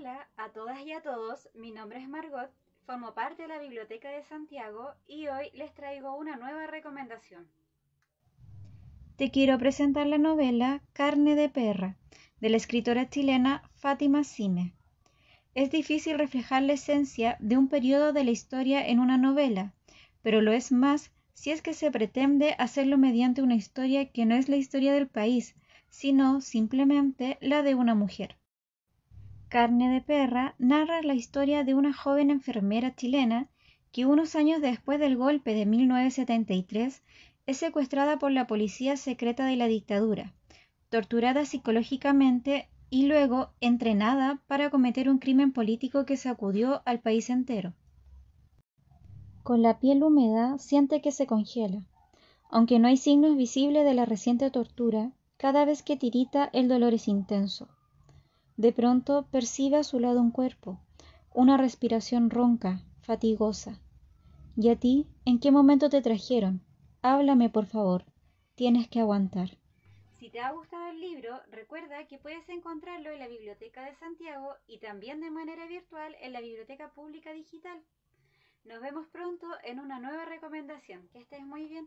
Hola a todas y a todos, mi nombre es Margot, formo parte de la Biblioteca de Santiago y hoy les traigo una nueva recomendación. Te quiero presentar la novela Carne de perra, de la escritora chilena Fátima Cine. Es difícil reflejar la esencia de un periodo de la historia en una novela, pero lo es más si es que se pretende hacerlo mediante una historia que no es la historia del país, sino simplemente la de una mujer. Carne de Perra narra la historia de una joven enfermera chilena que unos años después del golpe de 1973 es secuestrada por la policía secreta de la dictadura, torturada psicológicamente y luego entrenada para cometer un crimen político que sacudió al país entero. Con la piel húmeda siente que se congela. Aunque no hay signos visibles de la reciente tortura, cada vez que tirita el dolor es intenso. De pronto percibe a su lado un cuerpo, una respiración ronca, fatigosa. ¿Y a ti? ¿En qué momento te trajeron? Háblame, por favor. Tienes que aguantar. Si te ha gustado el libro, recuerda que puedes encontrarlo en la Biblioteca de Santiago y también de manera virtual en la Biblioteca Pública Digital. Nos vemos pronto en una nueva recomendación. Que estés muy bien.